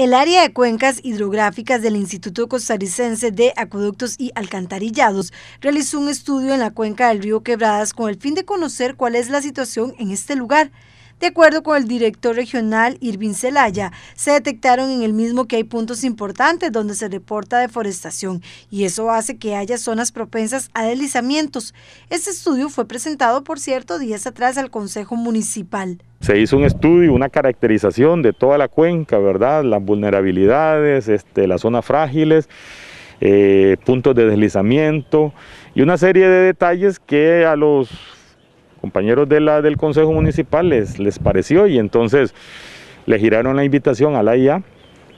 El área de cuencas hidrográficas del Instituto Costarricense de Acueductos y Alcantarillados realizó un estudio en la cuenca del río Quebradas con el fin de conocer cuál es la situación en este lugar. De acuerdo con el director regional Irvin Celaya, se detectaron en el mismo que hay puntos importantes donde se reporta deforestación y eso hace que haya zonas propensas a deslizamientos. Este estudio fue presentado, por cierto, días atrás al Consejo Municipal. Se hizo un estudio, una caracterización de toda la cuenca, ¿verdad? Las vulnerabilidades, este, las zonas frágiles. Eh, puntos de deslizamiento y una serie de detalles que a los compañeros de la, del Consejo Municipal les, les pareció y entonces le giraron la invitación a la IA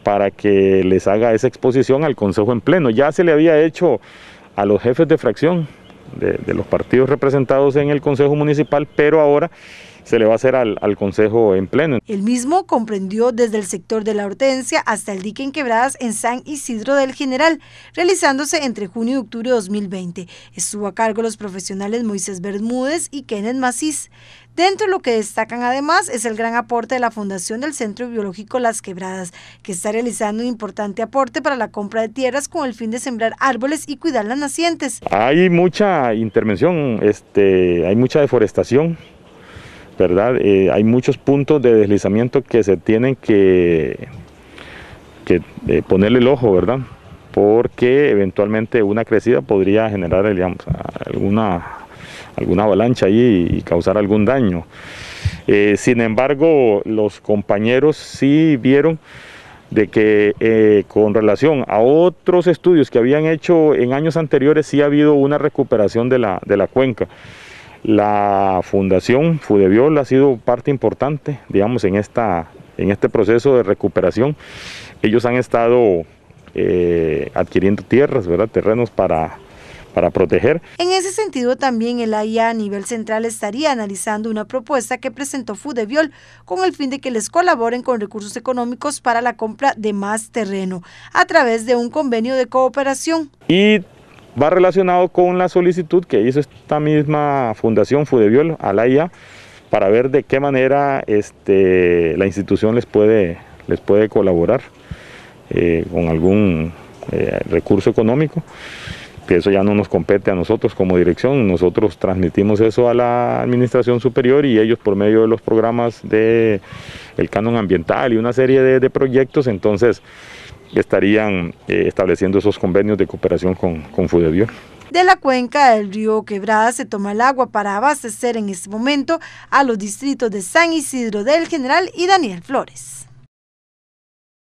para que les haga esa exposición al Consejo en pleno. Ya se le había hecho a los jefes de fracción de, de los partidos representados en el Consejo Municipal, pero ahora se le va a hacer al, Consejo en pleno. El mismo comprendió desde el sector de la Hortensia hasta el dique en Quebradas en San Isidro del General, realizándose entre junio y octubre de 2020. Estuvo a cargo los profesionales Moisés Bermúdez y Kenneth Macís. Dentro de lo que destacan además es el gran aporte de la Fundación del Centro Biológico Las Quebradas, que está realizando un importante aporte para la compra de tierras con el fin de sembrar árboles y cuidar las nacientes. Hay mucha intervención, este, hay mucha deforestación, ¿verdad? Eh, hay muchos puntos de deslizamiento que se tienen que, eh, ponerle el ojo, ¿verdad? Porque eventualmente una crecida podría generar, alguna, alguna avalancha ahí y causar algún daño. Eh, sin embargo, los compañeros sí vieron de que con relación a otros estudios que habían hecho en años anteriores, sí ha habido una recuperación de la, de la cuenca. La Fundación Fudebiol ha sido parte importante, digamos, en, esta, en este proceso de recuperación. Ellos han estado eh, adquiriendo tierras, ¿verdad? terrenos para, para proteger. En ese sentido, también el AIA a nivel central estaría analizando una propuesta que presentó Fudeviol con el fin de que les colaboren con recursos económicos para la compra de más terreno a través de un convenio de cooperación. Y Va relacionado con la solicitud que hizo esta misma fundación Fudebiol a la IA para ver de qué manera este, la institución les puede, les puede colaborar eh, con algún eh, recurso económico, que eso ya no nos compete a nosotros como dirección, nosotros transmitimos eso a la administración superior y ellos por medio de los programas del canon ambiental y una serie de, de proyectos, entonces estarían eh, estableciendo esos convenios de cooperación con, con De la cuenca del río Quebrada se toma el agua para abastecer en este momento a los distritos de San Isidro del General y Daniel Flores.